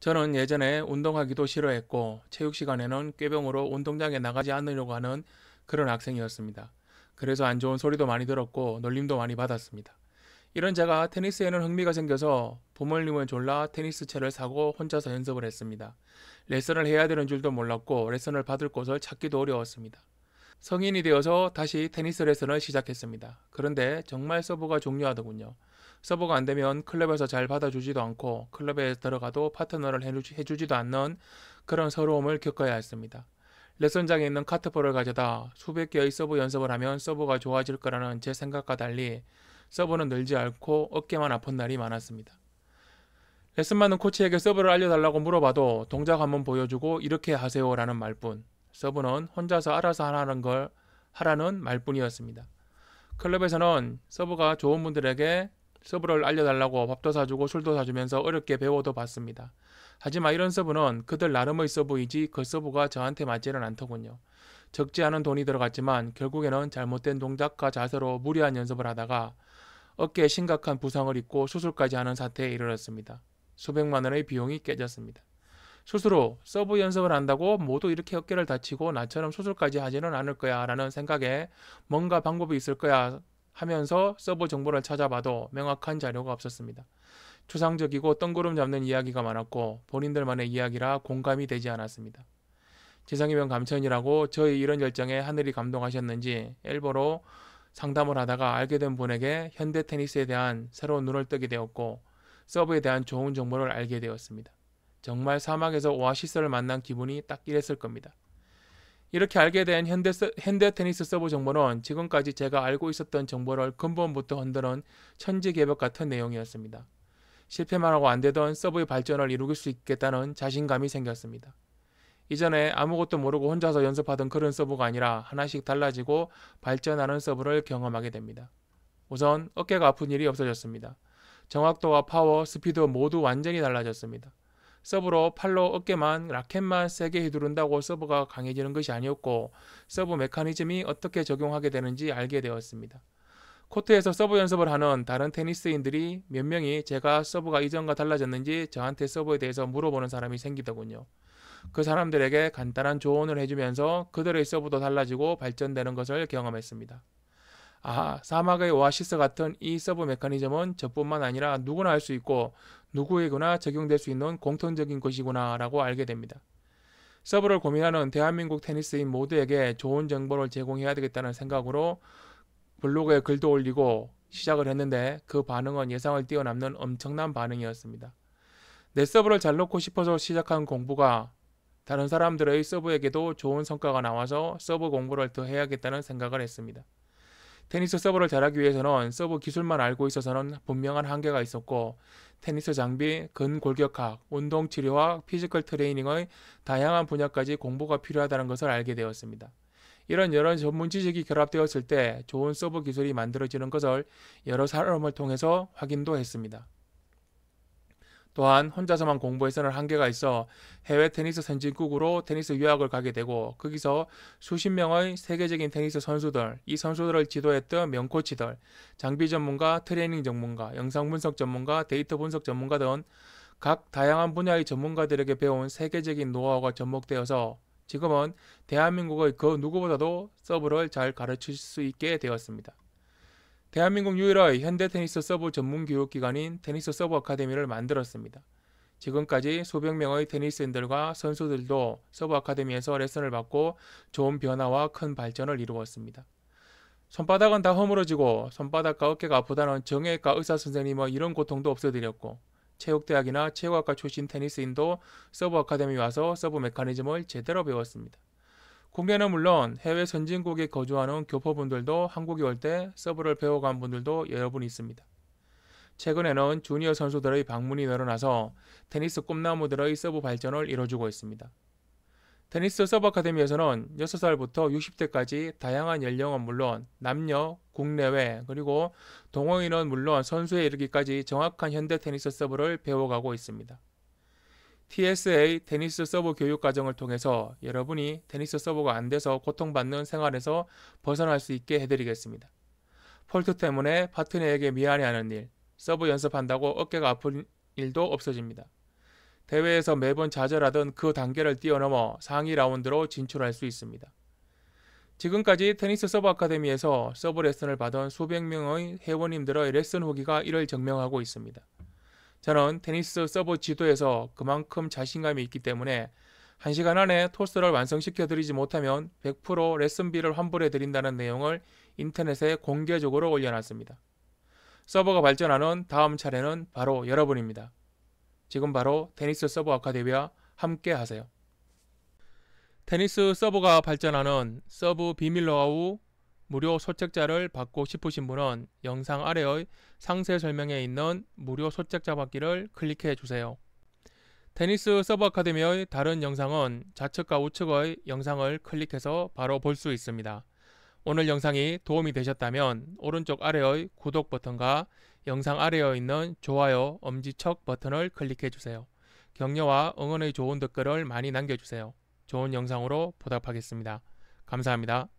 저는 예전에 운동하기도 싫어했고 체육 시간에는 꾀병으로 운동장에 나가지 않으려고 하는 그런 학생이었습니다. 그래서 안 좋은 소리도 많이 들었고 놀림도 많이 받았습니다. 이런 제가 테니스에는 흥미가 생겨서 부모님을 졸라 테니스채를 사고 혼자서 연습을 했습니다. 레슨을 해야 되는 줄도 몰랐고 레슨을 받을 곳을 찾기도 어려웠습니다. 성인이 되어서 다시 테니스 레슨을 시작했습니다. 그런데 정말 서브가 중요하더군요. 서버가 안 되면 클럽에서 잘 받아주지도 않고 클럽에 들어가도 파트너를 해주지, 해주지도 않는 그런 서러움을 겪어야 했습니다. 레슨장에 있는 카트볼을 가져다 수백 개의 서브 연습을 하면 서브가 좋아질 거라는 제 생각과 달리 서브는 늘지 않고 어깨만 아픈 날이 많았습니다. 레슨 받은 코치에게 서브를 알려달라고 물어봐도 동작 한번 보여주고 이렇게 하세요라는 말뿐 서브는 혼자서 알아서 하라는 걸 하라는 말뿐이었습니다. 클럽에서는 서브가 좋은 분들에게 서브를 알려달라고 밥도 사주고 술도 사주면서 어렵게 배워도 봤습니다. 하지만 이런 서브는 그들 나름의 서브이지 그 서브가 저한테 맞지는 않더군요. 적지 않은 돈이 들어갔지만 결국에는 잘못된 동작과 자세로 무리한 연습을 하다가 어깨에 심각한 부상을 입고 수술까지 하는 사태에 이르렀습니다. 수백만 원의 비용이 깨졌습니다. 수술 후 서브 연습을 한다고 모두 이렇게 어깨를 다치고 나처럼 수술까지 하지는 않을 거야 라는 생각에 뭔가 방법이 있을 거야 하면서 서버 정보를 찾아봐도 명확한 자료가 없었습니다. 추상적이고 뜬구름 잡는 이야기가 많았고 본인들만의 이야기라 공감이 되지 않았습니다. 지상이면 감천이라고 저의 이런 열정에 하늘이 감동하셨는지 엘보로 상담을 하다가 알게 된 분에게 현대 테니스에 대한 새로운 눈을 뜨게 되었고 서브에 대한 좋은 정보를 알게 되었습니다. 정말 사막에서 오아시스를 만난 기분이 딱 이랬을 겁니다. 이렇게 알게 된 현대, 현대 테니스 서버 정보는 지금까지 제가 알고 있었던 정보를 근본부터 흔드는 천지개벽 같은 내용이었습니다. 실패만 하고 안 되던 서버의 발전을 이루길 수 있겠다는 자신감이 생겼습니다. 이전에 아무것도 모르고 혼자서 연습하던 그런 서버가 아니라 하나씩 달라지고 발전하는 서버를 경험하게 됩니다. 우선 어깨가 아픈 일이 없어졌습니다. 정확도와 파워, 스피드 모두 완전히 달라졌습니다. 서브로 팔로 어깨만 라켓만 세게 휘두른다고 서브가 강해지는 것이 아니었고 서브 메커니즘이 어떻게 적용하게 되는지 알게 되었습니다. 코트에서 서브 연습을 하는 다른 테니스인들이 몇 명이 제가 서브가 이전과 달라졌는지 저한테 서브에 대해서 물어보는 사람이 생기더군요. 그 사람들에게 간단한 조언을 해주면서 그들의 서브도 달라지고 발전되는 것을 경험했습니다. 아, 하 사막의 오아시스 같은 이 서브 메커니즘은 저뿐만 아니라 누구나 할 수 있고 누구에게나 적용될 수 있는 공통적인 것이구나라고 알게 됩니다. 서브를 고민하는 대한민국 테니스인 모두에게 좋은 정보를 제공해야 되겠다는 생각으로 블로그에 글도 올리고 시작을 했는데 그 반응은 예상을 뛰어넘는 엄청난 반응이었습니다. 내 서브를 잘놓고 싶어서 시작한 공부가 다른 사람들의 서브에게도 좋은 성과가 나와서 서브 공부를 더 해야겠다는 생각을 했습니다. 테니스 서버를 잘하기 위해서는 서버 기술만 알고 있어서는 분명한 한계가 있었고 테니스 장비, 근골격학, 운동 치료학 피지컬 트레이닝의 다양한 분야까지 공부가 필요하다는 것을 알게 되었습니다. 이런 여러 전문 지식이 결합되었을 때 좋은 서버 기술이 만들어지는 것을 여러 사람을 통해서 확인도 했습니다. 또한 혼자서만 공부해서는 한계가 있어 해외 테니스 선진국으로 테니스 유학을 가게 되고 거기서 수십 명의 세계적인 테니스 선수들, 이 선수들을 지도했던 명코치들, 장비 전문가, 트레이닝 전문가, 영상 분석 전문가, 데이터 분석 전문가 등 각 다양한 분야의 전문가들에게 배운 세계적인 노하우가 접목되어서 지금은 대한민국의 그 누구보다도 서브를 잘 가르칠 수 있게 되었습니다. 대한민국 유일의 현대 테니스 서브 전문 교육기관인 테니스 서브 아카데미를 만들었습니다. 지금까지 수백 명의 테니스인들과 선수들도 서브 아카데미에서 레슨을 받고 좋은 변화와 큰 발전을 이루었습니다. 손바닥은 다 허물어지고 손바닥과 어깨가 아프다는 정형외과 의사 선생님의 뭐 이런 고통도 없어드렸고 체육대학이나 체육학과 출신 테니스인도 서브 아카데미 와서 서브 메커니즘을 제대로 배웠습니다. 국내는 물론 해외 선진국에 거주하는 교포분들도 한국에 올 때 서브를 배워간 분들도 여러분 있습니다. 최근에는 주니어 선수들의 방문이 늘어나서 테니스 꿈나무들의 서브 발전을 이뤄주고 있습니다. 테니스 서브 아카데미에서는 6살부터 60대까지 다양한 연령은 물론 남녀, 국내외, 그리고 동호인은 물론 선수에 이르기까지 정확한 현대 테니스 서브를 배워가고 있습니다. TSA 테니스 서버 교육 과정을 통해서 여러분이 테니스 서버가 안 돼서 고통받는 생활에서 벗어날 수 있게 해드리겠습니다. 폴트 때문에 파트너에게 미안해하는 일, 서버 연습한다고 어깨가 아픈 일도 없어집니다. 대회에서 매번 좌절하던 그 단계를 뛰어넘어 상위 라운드로 진출할 수 있습니다. 지금까지 테니스 서버 아카데미에서 서버 레슨을 받은 수백 명의 회원님들의 레슨 후기가 이를 증명하고 있습니다. 저는 테니스 서버 지도에서 그만큼 자신감이 있기 때문에 1시간 안에 토스를 완성시켜 드리지 못하면 100% 레슨비를 환불해 드린다는 내용을 인터넷에 공개적으로 올려놨습니다. 서버가 발전하는 다음 차례는 바로 여러분입니다. 지금 바로 테니스 서버 아카데미와 함께 하세요. 테니스 서버가 발전하는 서브 비밀 노하우 무료 소책자를 받고 싶으신 분은 영상 아래의 상세 설명에 있는 무료 소책자 받기를 클릭해 주세요. 테니스 서버 아카데미의 다른 영상은 좌측과 우측의 영상을 클릭해서 바로 볼 수 있습니다. 오늘 영상이 도움이 되셨다면 오른쪽 아래의 구독 버튼과 영상 아래에 있는 좋아요, 엄지척 버튼을 클릭해 주세요. 격려와 응원의 좋은 댓글을 많이 남겨주세요. 좋은 영상으로 보답하겠습니다. 감사합니다.